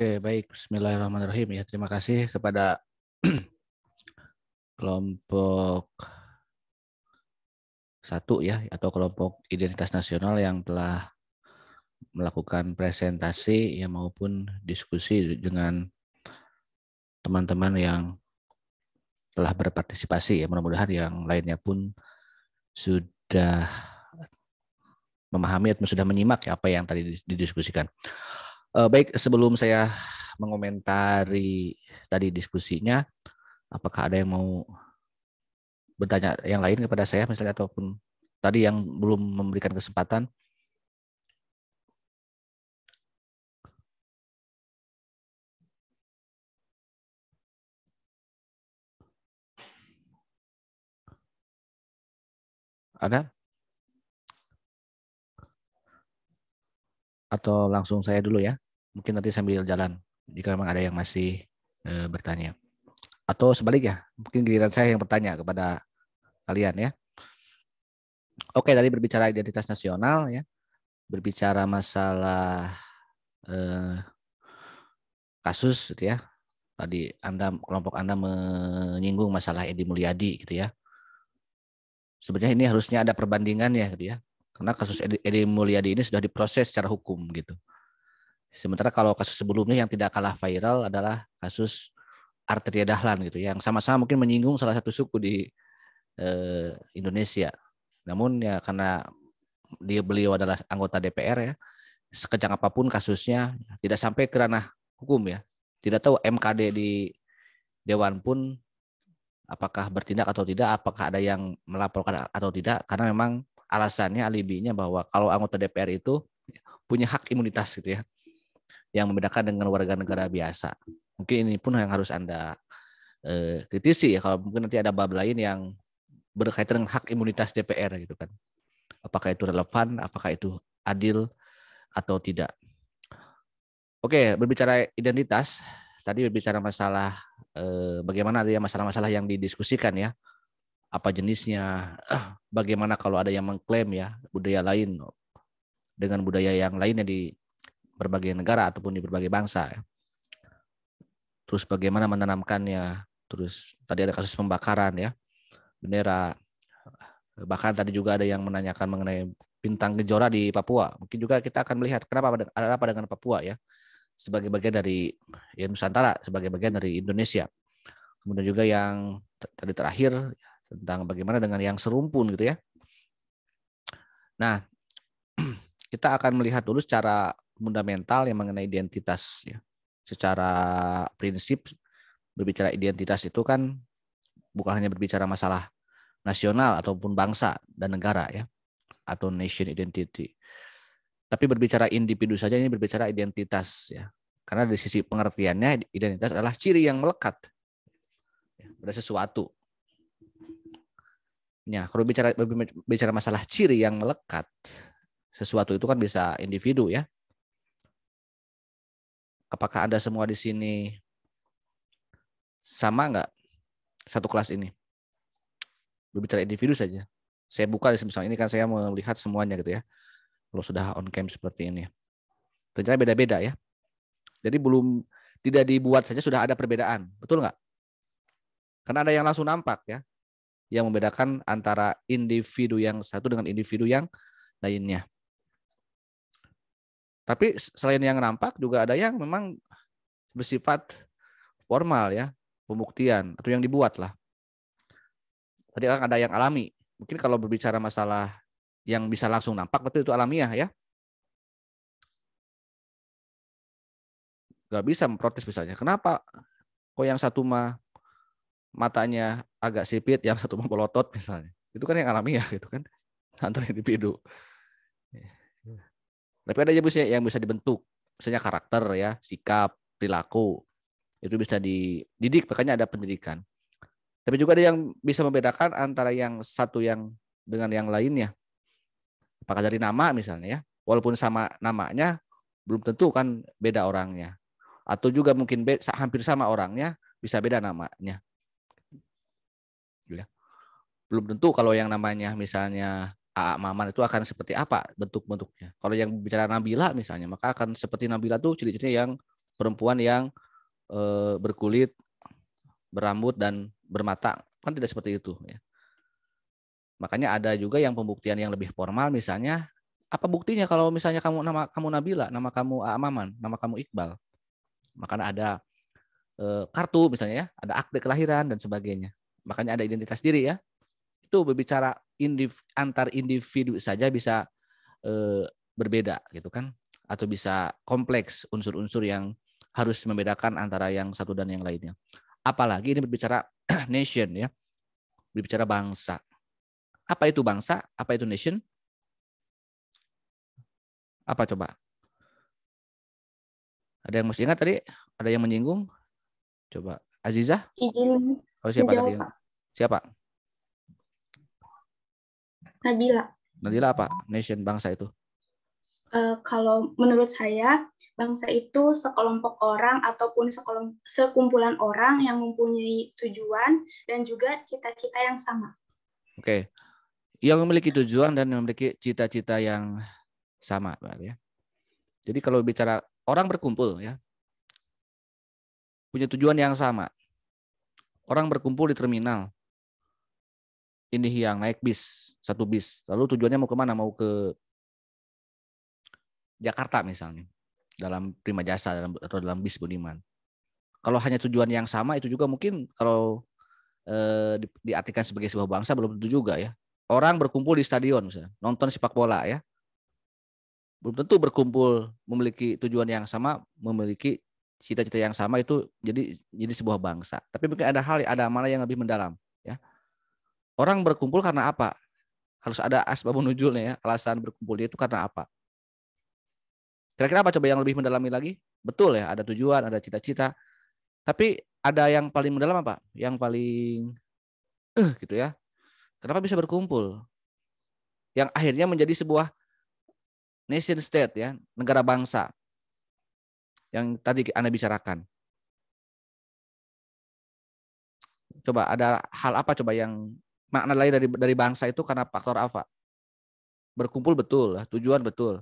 Oke, baik. Bismillahirrahmanirrahim ya. Terima kasih kepada kelompok satu ya atau kelompok identitas nasional yang telah melakukan presentasi ya maupun diskusi dengan teman-teman yang telah berpartisipasi ya mudah-mudahan yang lainnya pun sudah memahami atau sudah menyimak ya apa yang tadi didiskusikan. Uh, baik, sebelum saya mengomentari tadi diskusinya, apakah ada yang mau bertanya yang lain kepada saya misalnya ataupun tadi yang belum memberikan kesempatan? Ada? Atau langsung saya dulu ya? mungkin nanti sambil jalan jika memang ada yang masih e, bertanya atau sebaliknya mungkin giliran saya yang bertanya kepada kalian ya oke tadi berbicara identitas nasional ya berbicara masalah e, kasus gitu ya tadi anda kelompok anda menyinggung masalah Edi Mulyadi gitu ya sebenarnya ini harusnya ada perbandingan ya gitu ya karena kasus Edi, Edi Mulyadi ini sudah diproses secara hukum gitu Sementara kalau kasus sebelumnya yang tidak kalah viral adalah kasus Arteria Dahlan gitu yang sama-sama mungkin menyinggung salah satu suku di eh, Indonesia. Namun ya karena dia beliau adalah anggota DPR ya, sekejang apapun kasusnya tidak sampai ke ranah hukum ya. Tidak tahu MKD di dewan pun apakah bertindak atau tidak, apakah ada yang melaporkan atau tidak karena memang alasannya alibinya bahwa kalau anggota DPR itu punya hak imunitas gitu ya yang membedakan dengan warga negara biasa. Mungkin ini pun yang harus Anda eh, kritisi ya kalau mungkin nanti ada bab lain yang berkaitan dengan hak imunitas DPR gitu kan. Apakah itu relevan, apakah itu adil atau tidak. Oke, berbicara identitas, tadi berbicara masalah eh, bagaimana ada masalah-masalah yang didiskusikan ya. Apa jenisnya, eh, bagaimana kalau ada yang mengklaim ya budaya lain dengan budaya yang lainnya di berbagai negara ataupun di berbagai bangsa. Terus bagaimana menanamkannya, terus tadi ada kasus pembakaran ya, bendera. Bahkan tadi juga ada yang menanyakan mengenai bintang gejora di Papua. Mungkin juga kita akan melihat kenapa ada apa dengan Papua ya sebagai bagian dari ya, Nusantara, sebagai bagian dari Indonesia. Kemudian juga yang tadi terakhir tentang bagaimana dengan yang serumpun gitu ya. Nah, kita akan melihat dulu secara fundamental yang mengenai identitas ya. Secara prinsip berbicara identitas itu kan bukan hanya berbicara masalah nasional ataupun bangsa dan negara ya atau nation identity. Tapi berbicara individu saja ini berbicara identitas ya. Karena dari sisi pengertiannya identitas adalah ciri yang melekat ya, pada sesuatu. Ya, kalau bicara bicara masalah ciri yang melekat, sesuatu itu kan bisa individu ya, Apakah Anda semua di sini sama nggak satu kelas ini? Berbicara individu saja. Saya buka di misalnya ini kan saya melihat semuanya gitu ya. Kalau sudah on cam seperti ini. Ternyata beda-beda ya. Jadi belum tidak dibuat saja sudah ada perbedaan. Betul nggak? Karena ada yang langsung nampak ya. Yang membedakan antara individu yang satu dengan individu yang lainnya. Tapi selain yang nampak juga ada yang memang bersifat formal ya, pembuktian atau yang dibuat lah. Tadi kan ada yang alami. Mungkin kalau berbicara masalah yang bisa langsung nampak betul itu alamiah ya. Gak bisa memprotes misalnya. Kenapa kok yang satu mah matanya agak sipit, yang satu mah belotot misalnya. Itu kan yang alamiah gitu kan antar individu. Tapi ada aja yang bisa dibentuk, misalnya karakter ya, sikap, perilaku. Itu bisa dididik, makanya ada pendidikan. Tapi juga ada yang bisa membedakan antara yang satu yang dengan yang lainnya. Apakah dari nama misalnya ya, walaupun sama namanya belum tentu kan beda orangnya. Atau juga mungkin beda, hampir sama orangnya bisa beda namanya. Gitu ya. Belum tentu kalau yang namanya misalnya AA Maman itu akan seperti apa bentuk-bentuknya. Kalau yang bicara Nabila misalnya, maka akan seperti Nabila tuh ciri cirinya yang perempuan yang e, berkulit, berambut dan bermata kan tidak seperti itu ya. Makanya ada juga yang pembuktian yang lebih formal misalnya apa buktinya kalau misalnya kamu nama kamu Nabila, nama kamu AA Maman, nama kamu Iqbal. maka ada e, kartu misalnya ya, ada akte kelahiran dan sebagainya. Makanya ada identitas diri ya. Itu berbicara indiv, antar individu saja bisa eh, berbeda gitu kan atau bisa kompleks unsur-unsur yang harus membedakan antara yang satu dan yang lainnya. Apalagi ini berbicara nation ya. Berbicara bangsa. Apa itu bangsa? Apa itu nation? Apa coba? Ada yang masih ingat tadi? Ada yang menyinggung? Coba Azizah? Izin. Oh siapa tadi? Siapa? Nabila. Nabila apa? Nation bangsa itu? Uh, kalau menurut saya, bangsa itu sekelompok orang ataupun sekumpulan orang yang mempunyai tujuan dan juga cita-cita yang sama. Oke. Okay. Yang memiliki tujuan dan memiliki cita-cita yang sama, ya. Jadi kalau bicara orang berkumpul ya. Punya tujuan yang sama. Orang berkumpul di terminal ini yang naik bis satu bis lalu tujuannya mau kemana mau ke Jakarta misalnya dalam prima jasa dalam, atau dalam bis Budiman kalau hanya tujuan yang sama itu juga mungkin kalau eh, di, diartikan sebagai sebuah bangsa belum tentu juga ya orang berkumpul di stadion misalnya nonton sepak bola ya belum tentu berkumpul memiliki tujuan yang sama memiliki cita-cita yang sama itu jadi jadi sebuah bangsa tapi mungkin ada hal ada mana yang lebih mendalam Orang berkumpul karena apa? Harus ada asbabun nujulnya ya. Alasan berkumpul itu karena apa? Kira-kira apa coba yang lebih mendalami lagi? Betul ya, ada tujuan, ada cita-cita. Tapi ada yang paling mendalam apa? Yang paling eh uh, gitu ya. Kenapa bisa berkumpul? Yang akhirnya menjadi sebuah nation state ya, negara bangsa. Yang tadi Anda bicarakan. Coba ada hal apa coba yang makna lain dari dari bangsa itu karena faktor apa? Berkumpul betul, tujuan betul.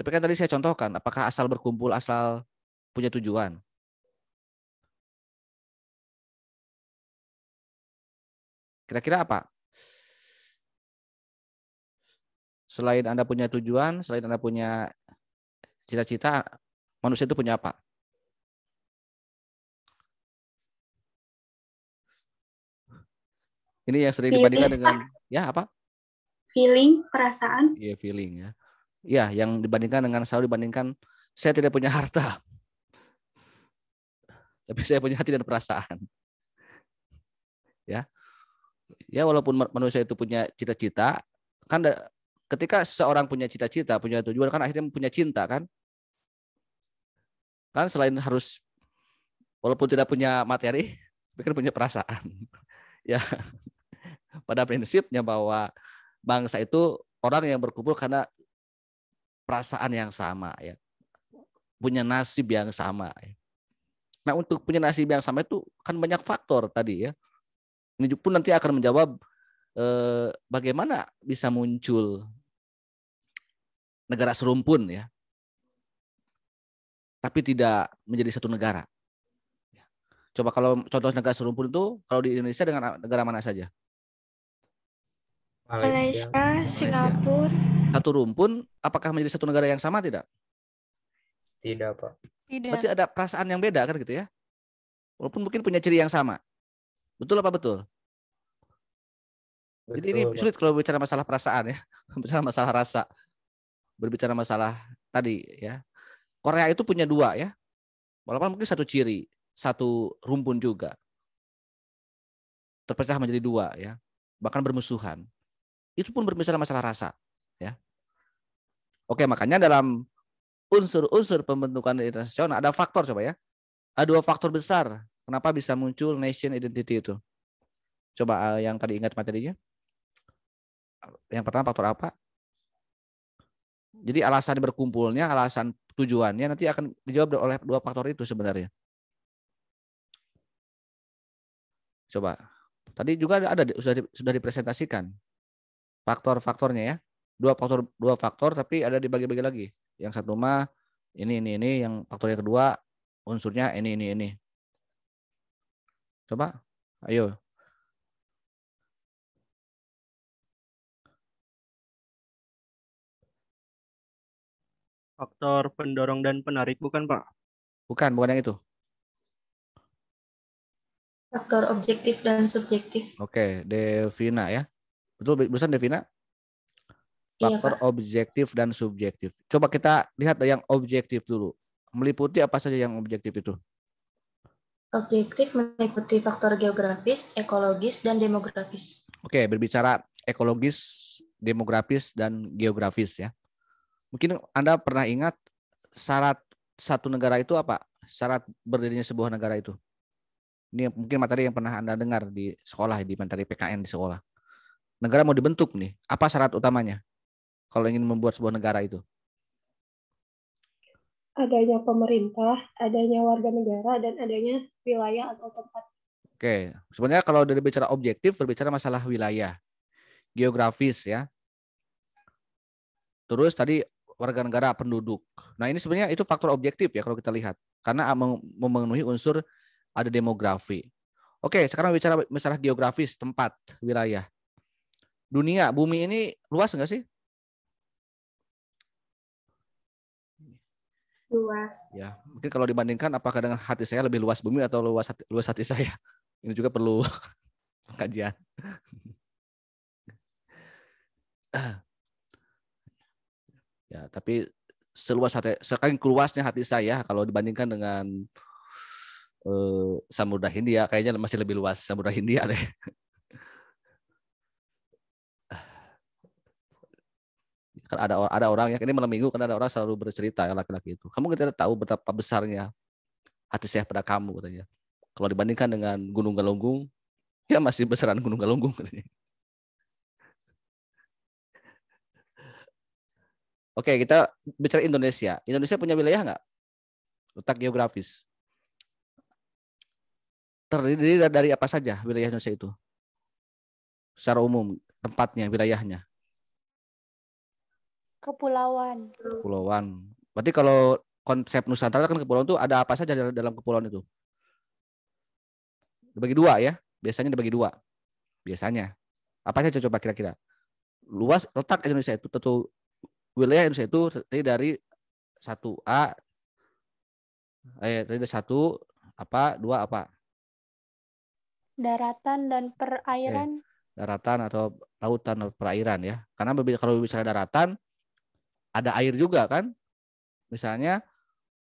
Tapi kan tadi saya contohkan, apakah asal berkumpul asal punya tujuan? Kira-kira apa? Selain Anda punya tujuan, selain Anda punya cita-cita, manusia itu punya apa? Ini yang sering feeling. dibandingkan dengan ya apa? Feeling, perasaan. Iya, yeah, feeling ya. ya yang dibandingkan dengan selalu dibandingkan saya tidak punya harta. Tapi saya punya hati dan perasaan. Ya. Ya walaupun manusia itu punya cita-cita, kan ketika seorang punya cita-cita, punya tujuan kan akhirnya punya cinta kan? Kan selain harus walaupun tidak punya materi, tapi kan punya perasaan. ya pada prinsipnya bahwa bangsa itu orang yang berkumpul karena perasaan yang sama ya punya nasib yang sama ya. nah untuk punya nasib yang sama itu kan banyak faktor tadi ya ini pun nanti akan menjawab eh, bagaimana bisa muncul negara serumpun ya tapi tidak menjadi satu negara ya. coba kalau contoh negara serumpun itu kalau di Indonesia dengan negara mana saja Malaysia, Singapura. Satu rumpun, apakah menjadi satu negara yang sama tidak? Tidak, Pak. Tidak. Berarti ada perasaan yang beda kan gitu ya? Walaupun mungkin punya ciri yang sama. Betul apa betul? betul Jadi ini sulit kalau bicara masalah perasaan ya, bicara masalah rasa, berbicara masalah tadi ya. Korea itu punya dua ya, walaupun mungkin satu ciri, satu rumpun juga terpecah menjadi dua ya, bahkan bermusuhan itu pun berbicara masalah rasa ya oke makanya dalam unsur-unsur pembentukan identitas nasional ada faktor coba ya ada dua faktor besar kenapa bisa muncul nation identity itu coba eh, yang tadi ingat materinya yang pertama faktor apa jadi alasan berkumpulnya alasan tujuannya nanti akan dijawab oleh dua faktor itu sebenarnya coba tadi juga ada, ada sudah sudah dipresentasikan faktor-faktornya ya. Dua faktor dua faktor tapi ada dibagi-bagi lagi. Yang satu mah ini ini ini, yang faktor yang kedua unsurnya ini ini ini. Coba ayo faktor pendorong dan penarik bukan pak? Bukan, bukan yang itu. Faktor objektif dan subjektif. Oke, Devina ya. Betul barusan Devina? Iya, faktor iya, objektif dan subjektif. Coba kita lihat yang objektif dulu. Meliputi apa saja yang objektif itu? Objektif meliputi faktor geografis, ekologis, dan demografis. Oke, berbicara ekologis, demografis, dan geografis ya. Mungkin Anda pernah ingat syarat satu negara itu apa? Syarat berdirinya sebuah negara itu. Ini mungkin materi yang pernah Anda dengar di sekolah, di materi PKN di sekolah negara mau dibentuk nih, apa syarat utamanya kalau ingin membuat sebuah negara itu? Adanya pemerintah, adanya warga negara, dan adanya wilayah atau tempat. Oke, sebenarnya kalau dari bicara objektif, berbicara masalah wilayah, geografis ya. Terus tadi warga negara penduduk. Nah ini sebenarnya itu faktor objektif ya kalau kita lihat. Karena memenuhi unsur ada demografi. Oke, sekarang bicara masalah geografis, tempat, wilayah dunia bumi ini luas enggak sih? Luas. Ya, mungkin kalau dibandingkan apakah dengan hati saya lebih luas bumi atau luas hati, luas hati saya? Ini juga perlu kajian. ya, tapi seluas hati, sekali luasnya hati saya kalau dibandingkan dengan uh, Samudra Hindia, kayaknya masih lebih luas Samudra Hindia deh. kan ada ada orang yang ini malam minggu kan ada orang selalu bercerita yang laki-laki itu kamu tidak tahu betapa besarnya hati saya pada kamu katanya kalau dibandingkan dengan gunung galunggung ya masih besaran gunung galunggung katanya Oke, kita bicara Indonesia. Indonesia punya wilayah nggak? Letak geografis. Terdiri dari apa saja wilayah Indonesia itu? Secara umum, tempatnya, wilayahnya. Kepulauan. Kepulauan. Berarti kalau konsep Nusantara kan kepulauan itu ada apa saja dalam kepulauan itu? Dibagi dua ya. Biasanya dibagi dua. Biasanya. Apa saja coba kira-kira? Luas letak Indonesia itu tentu wilayah Indonesia itu terdiri dari satu A eh terdiri dari satu apa dua apa? Daratan dan perairan. Eh, daratan atau lautan atau perairan ya. Karena kalau bicara daratan ada air juga kan misalnya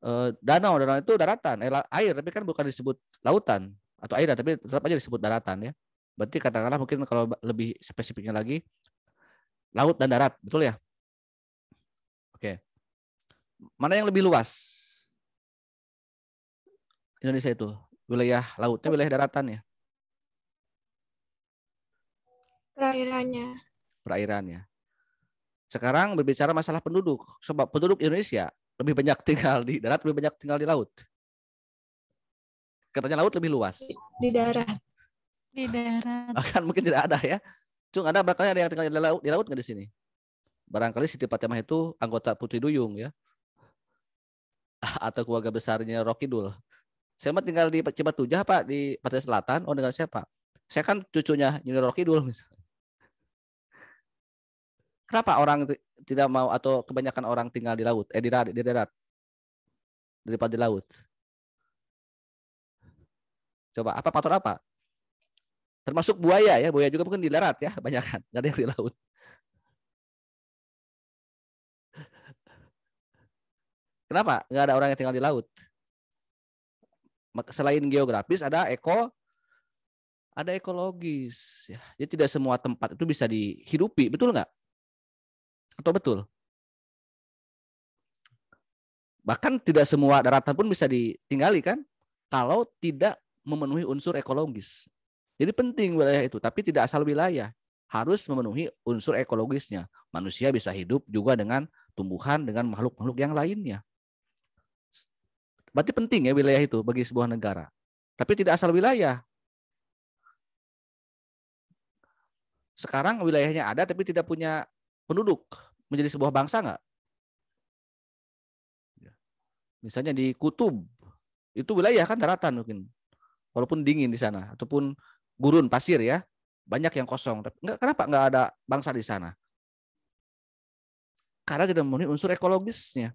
eh, danau danau itu daratan eh, air tapi kan bukan disebut lautan atau air tapi tetap aja disebut daratan ya berarti katakanlah mungkin kalau lebih spesifiknya lagi laut dan darat betul ya oke mana yang lebih luas Indonesia itu wilayah lautnya wilayah daratan ya perairannya perairannya sekarang berbicara masalah penduduk. Sebab penduduk Indonesia lebih banyak tinggal di darat, lebih banyak tinggal di laut. Katanya laut lebih luas. Di darat. Di darat. Bahkan mungkin tidak ada ya. cuma ada barangkali ada yang tinggal di laut, di laut nggak di sini? Barangkali Siti Fatimah itu anggota Putri Duyung ya. Atau keluarga besarnya Rocky Rokidul. Saya mah tinggal di Cibatujah Pak, di Pantai Selatan. Oh, dengan siapa? Saya kan cucunya Rocky Rokidul misalnya. Kenapa orang tidak mau atau kebanyakan orang tinggal di laut, eh di darat, di darat daripada di laut? Coba apa faktor apa? Termasuk buaya ya, buaya juga mungkin di darat ya, kebanyakan nggak ada yang di laut. Kenapa nggak ada orang yang tinggal di laut? Selain geografis ada eko, ada ekologis. Ya, jadi tidak semua tempat itu bisa dihidupi, betul nggak? Atau betul? Bahkan tidak semua daratan pun bisa ditinggali kan? Kalau tidak memenuhi unsur ekologis. Jadi penting wilayah itu, tapi tidak asal wilayah. Harus memenuhi unsur ekologisnya. Manusia bisa hidup juga dengan tumbuhan, dengan makhluk-makhluk yang lainnya. Berarti penting ya wilayah itu bagi sebuah negara. Tapi tidak asal wilayah. Sekarang wilayahnya ada tapi tidak punya penduduk menjadi sebuah bangsa nggak? Ya. Misalnya di Kutub, itu wilayah kan daratan mungkin. Walaupun dingin di sana, ataupun gurun, pasir ya. Banyak yang kosong. Enggak, kenapa nggak ada bangsa di sana? Karena tidak memenuhi unsur ekologisnya.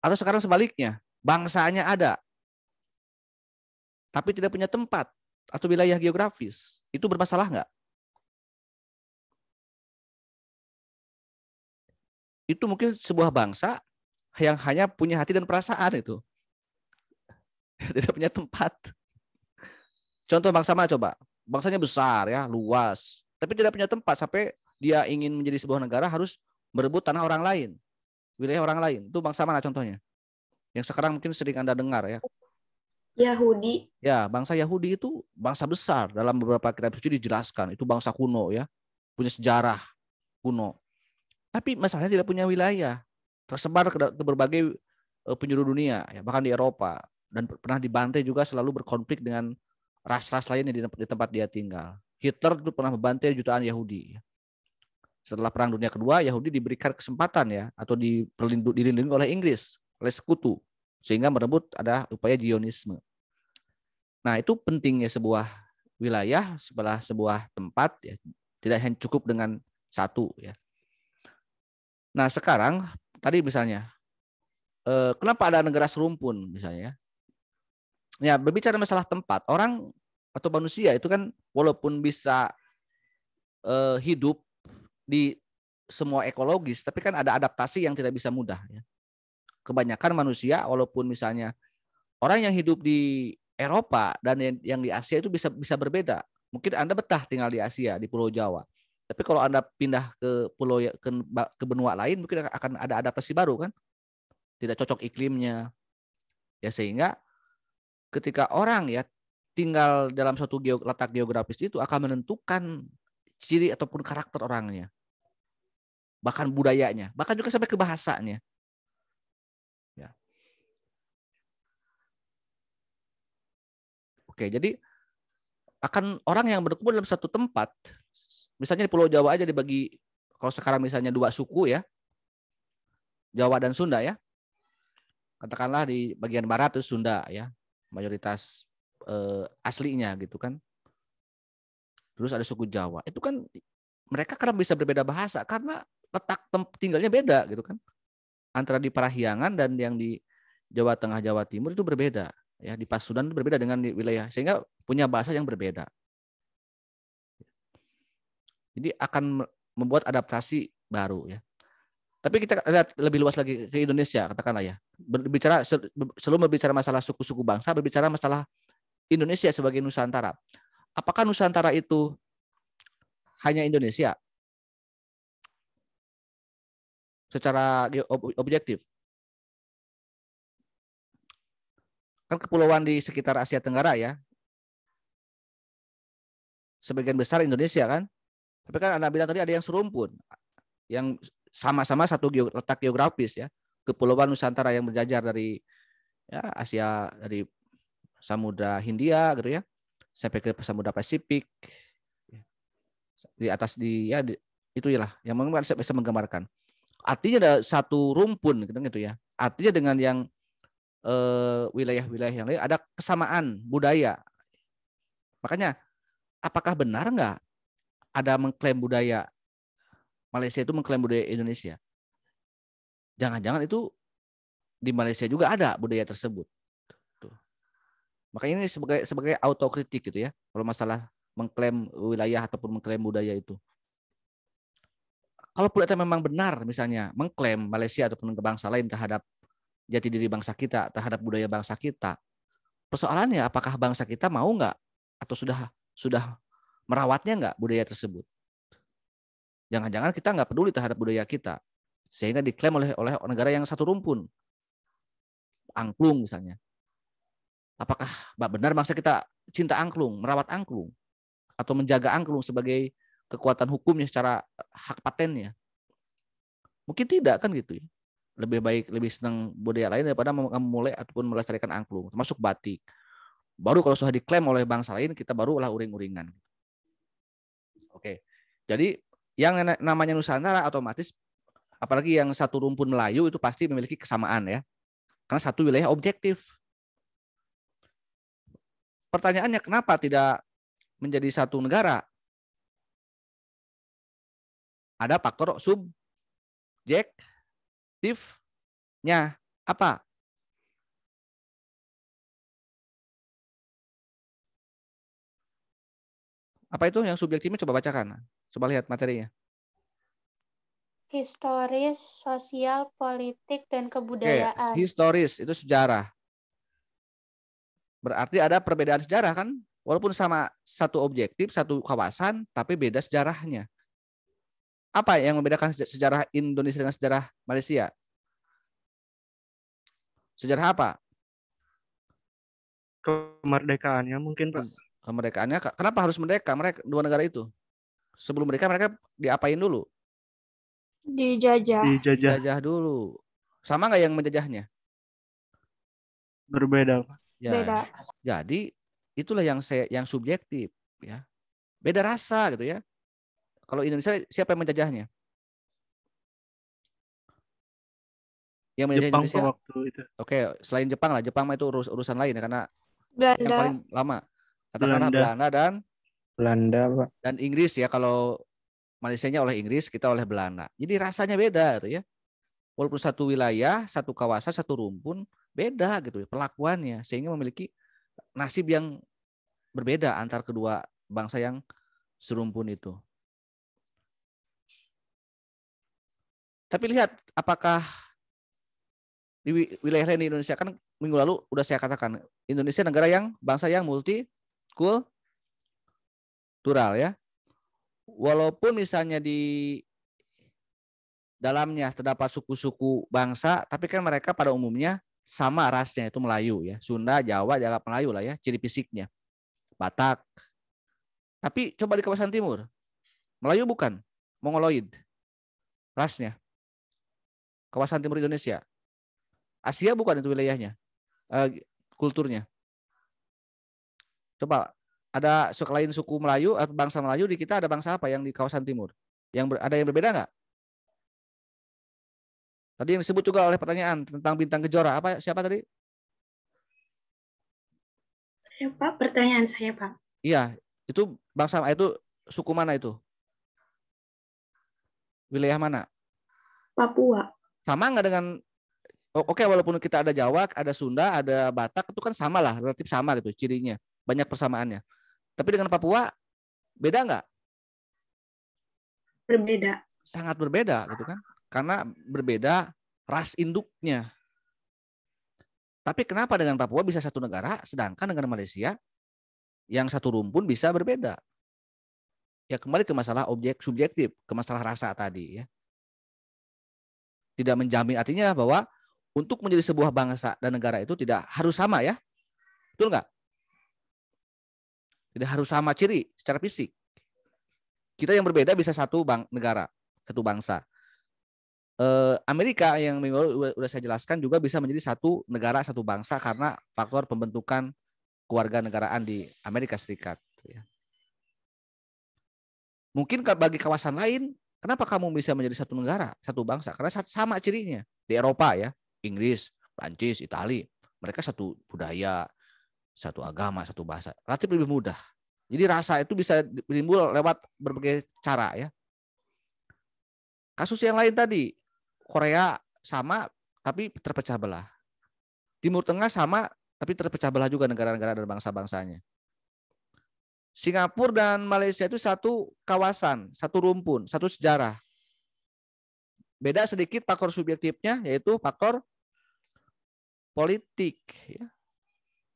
Atau sekarang sebaliknya, bangsanya ada. Tapi tidak punya tempat atau wilayah geografis. Itu bermasalah nggak? itu mungkin sebuah bangsa yang hanya punya hati dan perasaan itu. Tidak punya tempat. Contoh bangsa mana coba? Bangsanya besar ya, luas, tapi tidak punya tempat sampai dia ingin menjadi sebuah negara harus merebut tanah orang lain, wilayah orang lain. Itu bangsa mana contohnya? Yang sekarang mungkin sering Anda dengar ya. Yahudi. Ya, bangsa Yahudi itu bangsa besar. Dalam beberapa kitab suci dijelaskan, itu bangsa kuno ya. Punya sejarah kuno. Tapi masalahnya tidak punya wilayah, tersebar ke, berbagai eh, penjuru dunia, ya, bahkan di Eropa dan pernah dibantai juga selalu berkonflik dengan ras-ras lain di, di tempat dia tinggal. Hitler itu pernah membantai jutaan Yahudi. Ya. Setelah Perang Dunia Kedua, Yahudi diberikan kesempatan ya atau dilindungi oleh Inggris, oleh sekutu, sehingga merebut ada upaya Zionisme. Nah itu pentingnya sebuah wilayah, sebelah sebuah tempat ya tidak hanya cukup dengan satu ya Nah sekarang tadi misalnya, eh, kenapa ada negara serumpun misalnya? Ya berbicara masalah tempat, orang atau manusia itu kan walaupun bisa eh, hidup di semua ekologis, tapi kan ada adaptasi yang tidak bisa mudah. Ya. Kebanyakan manusia, walaupun misalnya orang yang hidup di Eropa dan yang, di Asia itu bisa bisa berbeda. Mungkin Anda betah tinggal di Asia, di Pulau Jawa. Tapi kalau Anda pindah ke pulau ya, ke, ke benua lain mungkin akan ada adaptasi baru kan. Tidak cocok iklimnya. Ya sehingga ketika orang ya tinggal dalam suatu geog letak geografis itu akan menentukan ciri ataupun karakter orangnya. Bahkan budayanya, bahkan juga sampai ke bahasanya. Ya. Oke, jadi akan orang yang berkumpul dalam satu tempat misalnya di Pulau Jawa aja dibagi kalau sekarang misalnya dua suku ya Jawa dan Sunda ya katakanlah di bagian barat itu Sunda ya mayoritas eh, aslinya gitu kan terus ada suku Jawa itu kan mereka karena bisa berbeda bahasa karena letak tinggalnya beda gitu kan antara di Parahyangan dan yang di Jawa Tengah Jawa Timur itu berbeda ya di Pasundan itu berbeda dengan di wilayah sehingga punya bahasa yang berbeda jadi akan membuat adaptasi baru ya. Tapi kita lihat lebih luas lagi ke Indonesia, katakanlah ya. Berbicara selalu berbicara masalah suku-suku bangsa, berbicara masalah Indonesia sebagai Nusantara. Apakah Nusantara itu hanya Indonesia? Secara objektif. Kan kepulauan di sekitar Asia Tenggara ya. Sebagian besar Indonesia kan? Tapi kan Anda bilang tadi ada yang serumpun, yang sama-sama satu letak geografis ya, kepulauan Nusantara yang berjajar dari ya, Asia dari Samudra Hindia gitu ya, sampai ke Samudra Pasifik di atas di ya di, itu lah yang saya bisa menggambarkan. Artinya ada satu rumpun gitu, gitu ya. Artinya dengan yang eh, wilayah-wilayah wilayah yang lain ada kesamaan budaya. Makanya apakah benar nggak ada mengklaim budaya Malaysia itu mengklaim budaya Indonesia. Jangan-jangan itu di Malaysia juga ada budaya tersebut. Tuh. Makanya ini sebagai sebagai autokritik gitu ya. Kalau masalah mengklaim wilayah ataupun mengklaim budaya itu. Kalau itu memang benar misalnya mengklaim Malaysia ataupun bangsa lain terhadap jati diri bangsa kita, terhadap budaya bangsa kita, persoalannya apakah bangsa kita mau nggak atau sudah sudah merawatnya nggak budaya tersebut? Jangan-jangan kita nggak peduli terhadap budaya kita sehingga diklaim oleh oleh negara yang satu rumpun, angklung misalnya. Apakah benar bangsa kita cinta angklung, merawat angklung, atau menjaga angklung sebagai kekuatan hukumnya secara eh, hak patennya? Mungkin tidak kan gitu ya. Lebih baik lebih senang budaya lain daripada memulai ataupun melestarikan angklung, termasuk batik. Baru kalau sudah diklaim oleh bangsa lain, kita barulah uring-uringan. Oke. Jadi yang namanya Nusantara otomatis apalagi yang satu rumpun Melayu itu pasti memiliki kesamaan ya. Karena satu wilayah objektif. Pertanyaannya kenapa tidak menjadi satu negara? Ada faktor subjektifnya. Apa? Apa itu yang subjektifnya coba bacakan. Coba lihat materinya. Historis, sosial, politik, dan iya, iya. kebudayaan. okay. historis itu sejarah. Berarti ada perbedaan sejarah kan? Walaupun sama satu objektif, satu kawasan, tapi beda sejarahnya. Apa yang membedakan sejarah Indonesia dengan sejarah Malaysia? Sejarah apa? Kemerdekaannya mungkin Pak. Hmm merekaannya kenapa harus merdeka mereka dua negara itu sebelum mereka mereka diapain dulu dijajah dijajah, dijajah dulu sama nggak yang menjajahnya berbeda ya. beda jadi itulah yang saya yang subjektif ya beda rasa gitu ya kalau Indonesia siapa yang menjajahnya yang menjajah Jepang Indonesia waktu itu oke selain Jepang lah Jepang itu urus urusan lain ya, karena Belanda. yang paling lama Katakanlah Belanda, Belanda dan Belanda, Pak. Dan Inggris ya kalau nya oleh Inggris, kita oleh Belanda. Jadi rasanya beda gitu ya. Walaupun satu wilayah, satu kawasan, satu rumpun, beda gitu ya perlakuannya sehingga memiliki nasib yang berbeda antar kedua bangsa yang serumpun itu. Tapi lihat apakah di wilayah lain di Indonesia kan minggu lalu udah saya katakan Indonesia negara yang bangsa yang multi cool tural ya. Walaupun misalnya di dalamnya terdapat suku-suku bangsa, tapi kan mereka pada umumnya sama rasnya itu Melayu ya, Sunda, Jawa, Jawa Melayu lah ya, ciri fisiknya. Batak. Tapi coba di kawasan timur, Melayu bukan, Mongoloid rasnya. Kawasan timur Indonesia. Asia bukan itu wilayahnya, eh, kulturnya. Coba ada suku lain suku Melayu atau bangsa Melayu di kita ada bangsa apa yang di kawasan timur? Yang ber, ada yang berbeda nggak? Tadi yang disebut juga oleh pertanyaan tentang bintang kejora apa siapa tadi? Siapa Pak, pertanyaan saya Pak. Iya, itu bangsa itu suku mana itu? Wilayah mana? Papua. Sama nggak dengan Oke, walaupun kita ada Jawa, ada Sunda, ada Batak, itu kan sama lah, relatif sama gitu cirinya banyak persamaannya. Tapi dengan Papua beda nggak? Berbeda. Sangat berbeda gitu kan? Karena berbeda ras induknya. Tapi kenapa dengan Papua bisa satu negara, sedangkan dengan Malaysia yang satu rumpun bisa berbeda? Ya kembali ke masalah objek subjektif, ke masalah rasa tadi ya. Tidak menjamin artinya bahwa untuk menjadi sebuah bangsa dan negara itu tidak harus sama ya. Betul nggak? Tidak harus sama ciri secara fisik. Kita yang berbeda bisa satu bang negara, satu bangsa. Eh, Amerika yang minggu udah saya jelaskan juga bisa menjadi satu negara, satu bangsa karena faktor pembentukan keluarga negaraan di Amerika Serikat. Gitu ya. Mungkin bagi kawasan lain, kenapa kamu bisa menjadi satu negara, satu bangsa? Karena sama cirinya. Di Eropa ya, Inggris, Prancis, Italia, mereka satu budaya, satu agama, satu bahasa. Relatif lebih mudah. Jadi rasa itu bisa timbul lewat berbagai cara ya. Kasus yang lain tadi, Korea sama tapi terpecah belah. Timur Tengah sama tapi terpecah belah juga negara-negara dan bangsa-bangsanya. Singapura dan Malaysia itu satu kawasan, satu rumpun, satu sejarah. Beda sedikit faktor subjektifnya yaitu faktor politik ya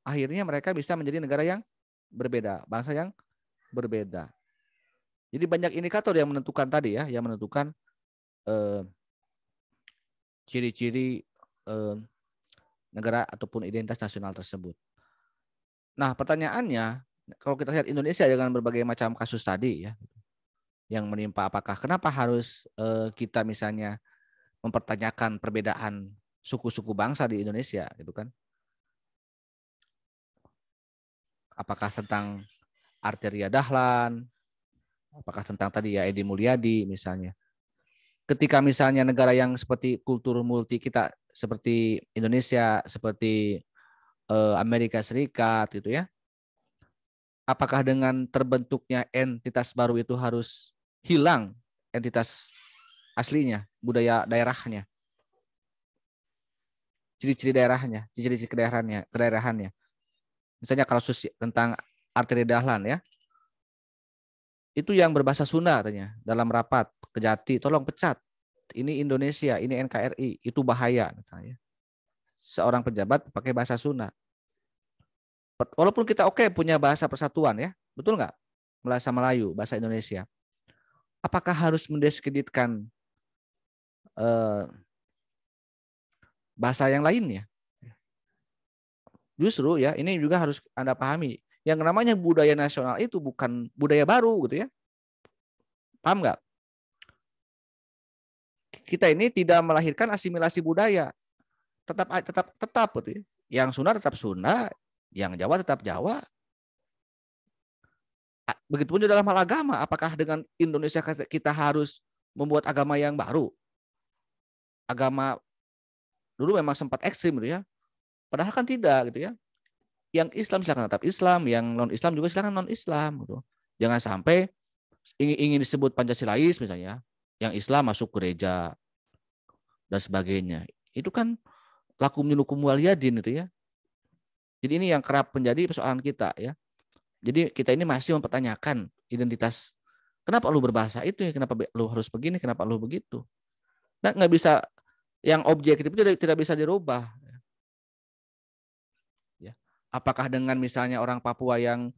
akhirnya mereka bisa menjadi negara yang berbeda, bangsa yang berbeda. Jadi banyak indikator yang menentukan tadi ya, yang menentukan eh, ciri-ciri eh, eh, negara ataupun identitas nasional tersebut. Nah, pertanyaannya, kalau kita lihat Indonesia dengan berbagai macam kasus tadi ya, yang menimpa apakah kenapa harus eh, kita misalnya mempertanyakan perbedaan suku-suku bangsa di Indonesia gitu kan? apakah tentang Arteria Dahlan, apakah tentang tadi ya Edi Mulyadi misalnya. Ketika misalnya negara yang seperti kultur multi kita seperti Indonesia, seperti eh, Amerika Serikat gitu ya. Apakah dengan terbentuknya entitas baru itu harus hilang entitas aslinya, budaya daerahnya? ciri-ciri daerahnya, ciri-ciri kedaerahannya, kedaerahannya misalnya kasus tentang arteri dahlan ya itu yang berbahasa Sunda katanya dalam rapat kejati tolong pecat ini Indonesia ini NKRI itu bahaya misalnya seorang pejabat pakai bahasa Sunda walaupun kita oke okay, punya bahasa persatuan ya betul nggak bahasa Melayu bahasa Indonesia apakah harus mendiskreditkan eh, bahasa yang lainnya Justru ya ini juga harus Anda pahami. Yang namanya budaya nasional itu bukan budaya baru gitu ya. Paham nggak? Kita ini tidak melahirkan asimilasi budaya. Tetap tetap tetap gitu ya. Yang Sunda tetap Sunda, yang Jawa tetap Jawa. Begitupun di dalam hal agama, apakah dengan Indonesia kita harus membuat agama yang baru? Agama dulu memang sempat ekstrim gitu ya. Padahal kan tidak gitu ya. Yang Islam silakan tetap Islam, yang non Islam juga silakan non Islam gitu. Jangan sampai ingin, ingin disebut Pancasilais misalnya, yang Islam masuk gereja dan sebagainya. Itu kan laku menyukum waliyadin itu ya. Jadi ini yang kerap menjadi persoalan kita ya. Jadi kita ini masih mempertanyakan identitas. Kenapa lu berbahasa itu? ya Kenapa lu harus begini? Kenapa lu begitu? Nah, nggak bisa yang objek itu tidak, tidak bisa dirubah. Apakah dengan misalnya orang Papua yang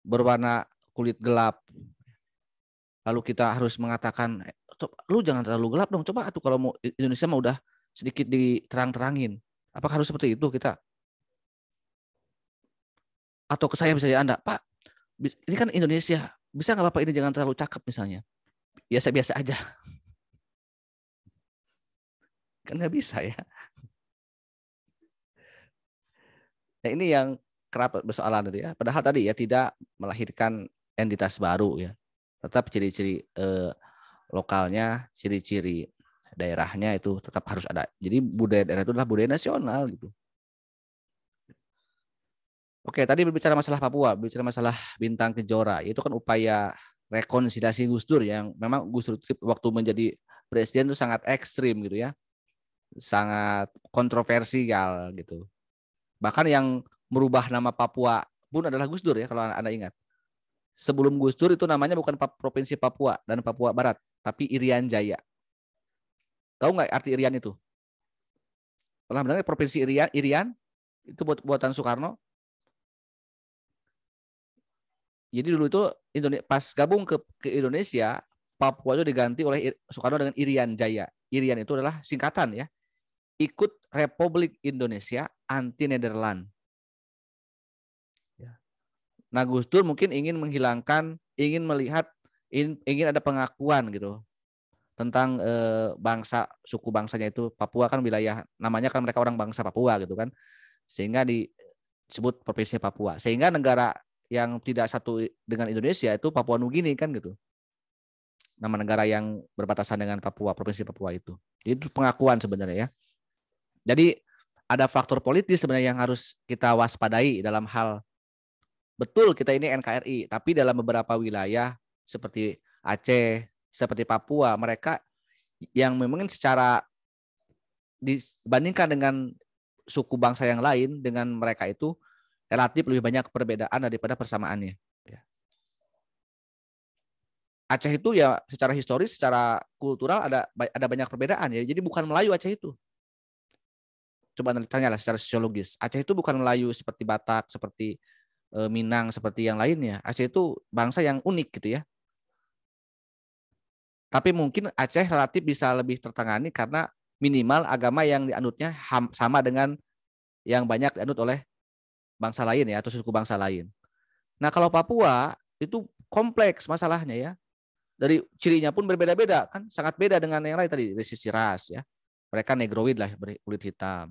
berwarna kulit gelap, lalu kita harus mengatakan, lu jangan terlalu gelap dong, coba tuh kalau mau Indonesia mau udah sedikit diterang-terangin. Apakah harus seperti itu kita? Atau ke saya misalnya Anda, Pak, ini kan Indonesia, bisa nggak Bapak ini jangan terlalu cakep misalnya? Biasa-biasa aja. Kan nggak bisa ya. Nah ini yang kerap persoalan tadi ya. Padahal tadi ya tidak melahirkan entitas baru ya. Tetap ciri-ciri eh, lokalnya, ciri-ciri daerahnya itu tetap harus ada. Jadi budaya daerah itu adalah budaya nasional gitu. Oke, tadi berbicara masalah Papua, berbicara masalah bintang kejora, itu kan upaya rekonsiliasi Gus Dur yang memang Gus Dur waktu menjadi presiden itu sangat ekstrim gitu ya, sangat kontroversial gitu. Bahkan yang merubah nama Papua pun adalah Gus Dur ya kalau Anda ingat. Sebelum Gus Dur itu namanya bukan Provinsi Papua dan Papua Barat, tapi Irian Jaya. Tahu nggak arti Irian itu? Pernah benar Provinsi Irian? Irian itu buat buatan Soekarno. Jadi dulu itu Indonesia, pas gabung ke, ke Indonesia, Papua itu diganti oleh Soekarno dengan Irian Jaya. Irian itu adalah singkatan ya ikut Republik Indonesia anti Nederland. Ya. Nah Gus Dur mungkin ingin menghilangkan, ingin melihat, ingin, ada pengakuan gitu tentang eh, bangsa suku bangsanya itu Papua kan wilayah namanya kan mereka orang bangsa Papua gitu kan sehingga disebut provinsi Papua sehingga negara yang tidak satu dengan Indonesia itu Papua Nugini kan gitu nama negara yang berbatasan dengan Papua provinsi Papua itu itu pengakuan sebenarnya ya jadi ada faktor politis sebenarnya yang harus kita waspadai dalam hal betul kita ini NKRI, tapi dalam beberapa wilayah seperti Aceh, seperti Papua, mereka yang memang secara dibandingkan dengan suku bangsa yang lain dengan mereka itu relatif lebih banyak perbedaan daripada persamaannya. Ya. Aceh itu ya secara historis, secara kultural ada ada banyak perbedaan ya. Jadi bukan Melayu Aceh itu coba analisanya lah secara sosiologis. Aceh itu bukan Melayu seperti Batak, seperti eh, Minang, seperti yang lainnya. Aceh itu bangsa yang unik gitu ya. Tapi mungkin Aceh relatif bisa lebih tertangani karena minimal agama yang dianutnya sama dengan yang banyak dianut oleh bangsa lain ya atau suku bangsa lain. Nah kalau Papua itu kompleks masalahnya ya. Dari cirinya pun berbeda-beda kan sangat beda dengan yang lain tadi dari sisi ras ya mereka negroid lah kulit hitam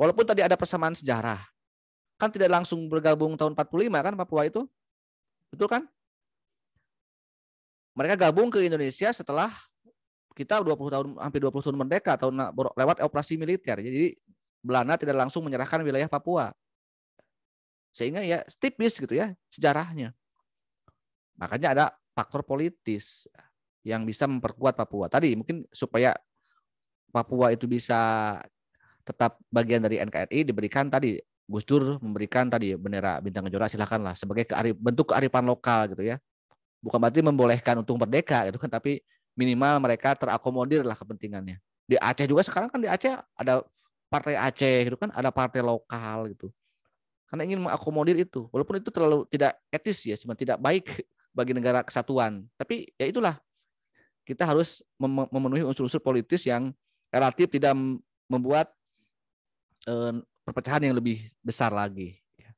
Walaupun tadi ada persamaan sejarah. Kan tidak langsung bergabung tahun 45 kan Papua itu. Betul kan? Mereka gabung ke Indonesia setelah kita 20 tahun hampir 20 tahun merdeka tahun lewat operasi militer. Jadi Belanda tidak langsung menyerahkan wilayah Papua. Sehingga ya tipis gitu ya sejarahnya. Makanya ada faktor politis yang bisa memperkuat Papua. Tadi mungkin supaya Papua itu bisa tetap bagian dari NKRI diberikan tadi Gus Dur memberikan tadi bendera bintang kejora silahkanlah sebagai kearif, bentuk kearifan lokal gitu ya bukan berarti membolehkan untuk merdeka gitu kan tapi minimal mereka terakomodir lah kepentingannya di Aceh juga sekarang kan di Aceh ada partai Aceh gitu kan ada partai lokal gitu karena ingin mengakomodir itu walaupun itu terlalu tidak etis ya cuma tidak baik bagi negara kesatuan tapi ya itulah kita harus memenuhi unsur-unsur politis yang relatif tidak membuat Eh, perpecahan yang lebih besar lagi. Ya.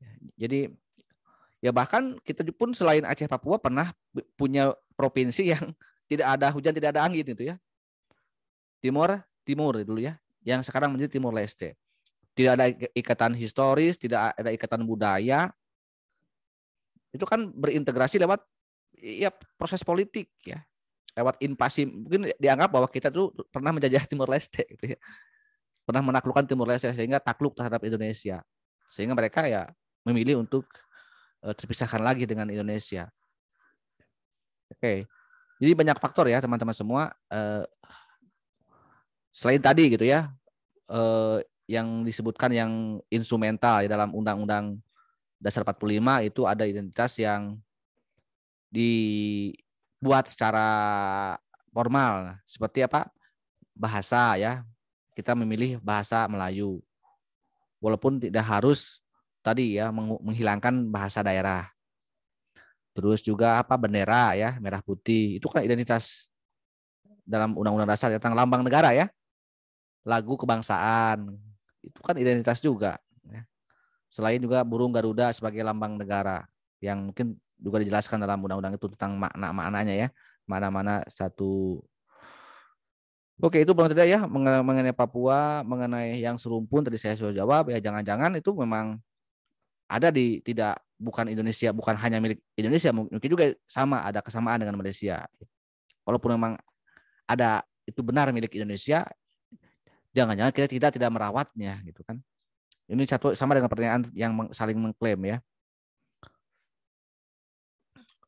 Ya, jadi ya bahkan kita pun selain Aceh Papua pernah punya provinsi yang tidak ada hujan tidak ada angin itu ya. Timur Timur dulu ya, yang sekarang menjadi Timur Leste. Tidak ada ikatan historis, tidak ada ikatan budaya. Itu kan berintegrasi lewat ya proses politik ya lewat invasi mungkin dianggap bahwa kita tuh pernah menjajah Timur Leste gitu ya pernah menaklukkan Timur Leste sehingga takluk terhadap Indonesia. Sehingga mereka ya memilih untuk eh, terpisahkan lagi dengan Indonesia. Oke. Jadi banyak faktor ya teman-teman semua. Eh, selain tadi gitu ya, eh, yang disebutkan yang instrumental ya dalam Undang-Undang Dasar 45 itu ada identitas yang dibuat secara formal seperti apa bahasa ya kita memilih bahasa Melayu. Walaupun tidak harus tadi ya menghilangkan bahasa daerah. Terus juga apa bendera ya, merah putih. Itu kan identitas dalam undang-undang dasar tentang lambang negara ya. Lagu kebangsaan. Itu kan identitas juga ya. Selain juga burung garuda sebagai lambang negara yang mungkin juga dijelaskan dalam undang-undang itu tentang makna-maknanya ya. Mana-mana satu Oke, itu belum tidak ya mengenai Papua, mengenai yang serumpun tadi saya sudah jawab ya jangan-jangan itu memang ada di tidak bukan Indonesia, bukan hanya milik Indonesia, mungkin juga sama ada kesamaan dengan Malaysia. Walaupun memang ada itu benar milik Indonesia, jangan-jangan kita tidak tidak merawatnya gitu kan. Ini satu sama dengan pertanyaan yang saling mengklaim ya.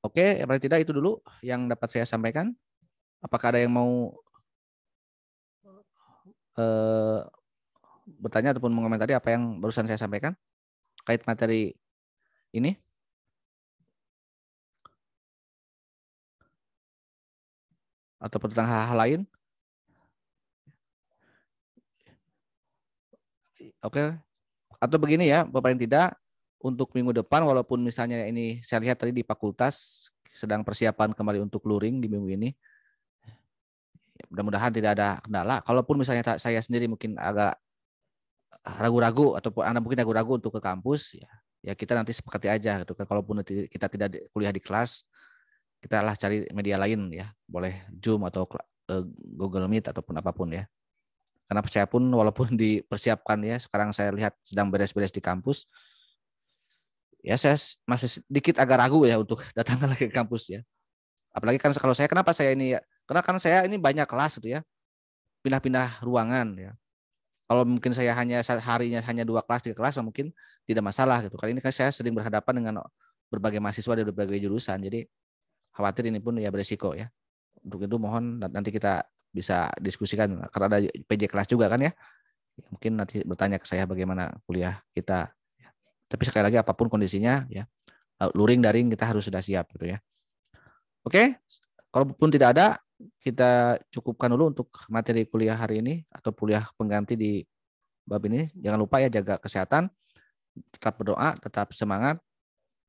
Oke, paling tidak itu dulu yang dapat saya sampaikan. Apakah ada yang mau eh, bertanya ataupun mengomentari apa yang barusan saya sampaikan kait materi ini? Atau tentang hal-hal lain? Oke. Atau begini ya, paling tidak untuk minggu depan walaupun misalnya ini saya lihat tadi di fakultas sedang persiapan kembali untuk luring di minggu ini mudah-mudahan tidak ada kendala. Kalaupun misalnya saya sendiri mungkin agak eh, ragu-ragu ataupun anak mungkin ragu-ragu untuk ke kampus ya, ya kita nanti sepakati aja gitu kan kalaupun kita tidak kuliah di kelas kita lah cari media lain ya, boleh Zoom atau eh, Google Meet ataupun apapun ya. Karena saya pun walaupun dipersiapkan ya, sekarang saya lihat sedang beres-beres di kampus. Ya saya masih sedikit agak ragu ya untuk datang lagi ke kampus ya. Apalagi kan kalau saya kenapa saya ini karena kan saya ini banyak kelas gitu ya. Pindah-pindah ruangan ya. Kalau mungkin saya hanya harinya hanya dua kelas, tiga kelas mungkin tidak masalah gitu. Kali ini kan saya sering berhadapan dengan berbagai mahasiswa dari berbagai jurusan. Jadi khawatir ini pun ya beresiko ya. Untuk itu mohon nanti kita bisa diskusikan karena ada PJ kelas juga kan ya. ya. Mungkin nanti bertanya ke saya bagaimana kuliah kita. Ya. Tapi sekali lagi apapun kondisinya ya eh, luring daring kita harus sudah siap gitu ya. Oke, kalaupun tidak ada kita cukupkan dulu untuk materi kuliah hari ini atau kuliah pengganti di bab ini. Jangan lupa ya jaga kesehatan, tetap berdoa, tetap semangat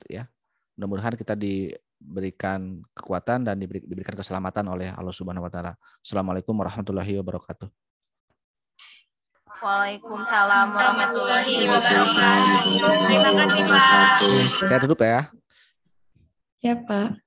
ya. Mudah-mudahan kita diberikan kekuatan dan diberikan keselamatan oleh Allah Subhanahu wa taala. Assalamualaikum warahmatullahi wabarakatuh. Waalaikumsalam warahmatullahi wabarakatuh. Terima kasih, Pak. Saya tutup ya. Ya, Pak.